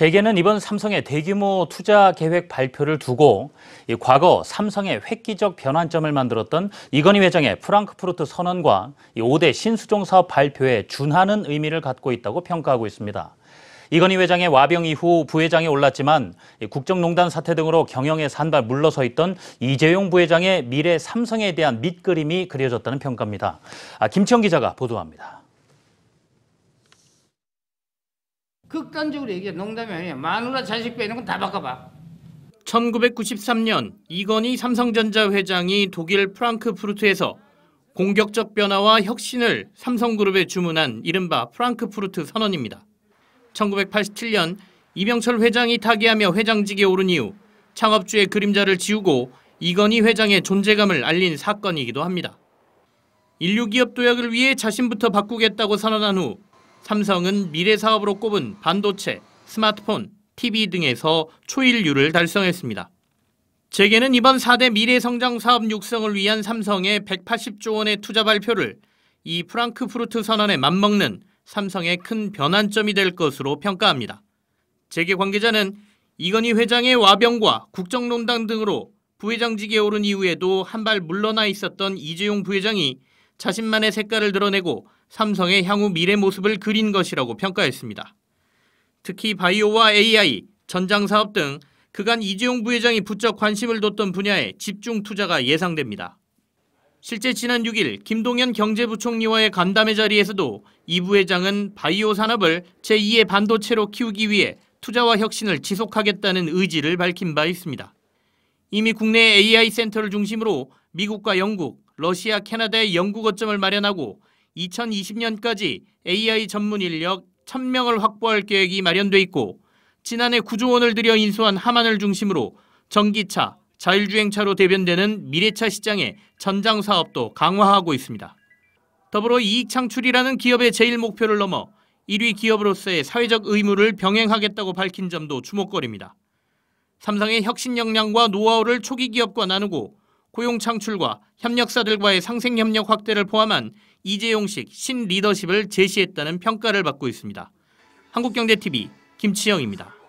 재계는 이번 삼성의 대규모 투자 계획 발표를 두고 과거 삼성의 획기적 변환점을 만들었던 이건희 회장의 프랑크푸르트 선언과 이 5대 신수종 사업 발표에 준하는 의미를 갖고 있다고 평가하고 있습니다. 이건희 회장의 와병 이후 부회장에 올랐지만 국정농단 사태 등으로 경영의 산발 물러서 있던 이재용 부회장의 미래 삼성에 대한 밑그림이 그려졌다는 평가입니다. 아, 김치영 기자가 보도합니다. 극단적으로 얘기해 농담이 아니야 마누라 자식 빼는 건 다 바꿔봐 1993년 이건희 삼성전자 회장이 독일 프랑크푸르트에서 공격적 변화와 혁신을 삼성그룹에 주문한 이른바 프랑크푸르트 선언입니다. 1987년 이병철 회장이 타계하며 회장직에 오른 이후 창업주의 그림자를 지우고 이건희 회장의 존재감을 알린 사건이기도 합니다. 인류기업 도약을 위해 자신부터 바꾸겠다고 선언한 후 삼성은 미래 사업으로 꼽은 반도체, 스마트폰, TV 등에서 초일류를 달성했습니다. 재계는 이번 4대 미래 성장 사업 육성을 위한 삼성의 180조 원의 투자 발표를 이 프랑크푸르트 선언에 맞먹는 삼성의 큰 변환점이 될 것으로 평가합니다. 재계 관계자는 이건희 회장의 와병과 국정농단 등으로 부회장직에 오른 이후에도 한 발 물러나 있었던 이재용 부회장이 자신만의 색깔을 드러내고 삼성의 향후 미래 모습을 그린 것이라고 평가했습니다. 특히 바이오와 AI, 전장사업 등 그간 이재용 부회장이 부쩍 관심을 뒀던 분야에 집중 투자가 예상됩니다. 실제 지난 6일 김동연 경제부총리와의 간담회 자리에서도 이 부회장은 바이오 산업을 제2의 반도체로 키우기 위해 투자와 혁신을 지속하겠다는 의지를 밝힌 바 있습니다. 이미 국내 AI 센터를 중심으로 미국과 영국, 러시아, 캐나다의 연구 거점을 마련하고 2020년까지 AI 전문 인력 1000명을 확보할 계획이 마련돼 있고 지난해 9조 원을 들여 인수한 하만을 중심으로 전기차, 자율주행차로 대변되는 미래차 시장의 전장 사업도 강화하고 있습니다. 더불어 이익 창출이라는 기업의 제일 목표를 넘어 1위 기업으로서의 사회적 의무를 병행하겠다고 밝힌 점도 주목거리니다 삼성의 혁신 역량과 노하우를 초기 기업과 나누고 고용 창출과 협력사들과의 상생협력 확대를 포함한 이재용식 신리더십을 제시했다는 평가를 받고 있습니다. 한국경제TV 김치영입니다.